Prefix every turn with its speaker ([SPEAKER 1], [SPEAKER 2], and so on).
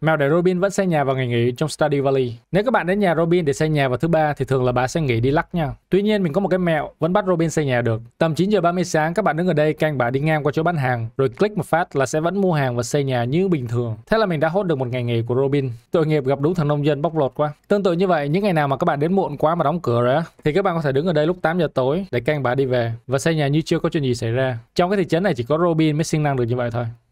[SPEAKER 1] Mel để Robin vẫn xây nhà vào ngày nghỉ trong Study Valley. Nếu các bạn đến nhà Robin để xây nhà vào thứ ba thì thường là bà sẽ nghỉ đi lắc nha. Tuy nhiên mình có một cái mẹo vẫn bắt Robin xây nhà được. Tầm 9 giờ 30 sáng các bạn đứng ở đây canh bà đi ngang qua chỗ bán hàng rồi click một phát là sẽ vẫn mua hàng và xây nhà như bình thường. Thế là mình đã hốt được một ngày nghỉ của Robin. Tội nghiệp gặp đúng thằng nông dân bóc lột quá. Tương tự như vậy, những ngày nào mà các bạn đến muộn quá mà đóng cửa rồi á thì các bạn có thể đứng ở đây lúc 8 giờ tối để canh bà đi về và xây nhà như chưa có chuyện gì xảy ra. Trong cái thị trấn này chỉ có Robin mới sinh năng được như vậy thôi.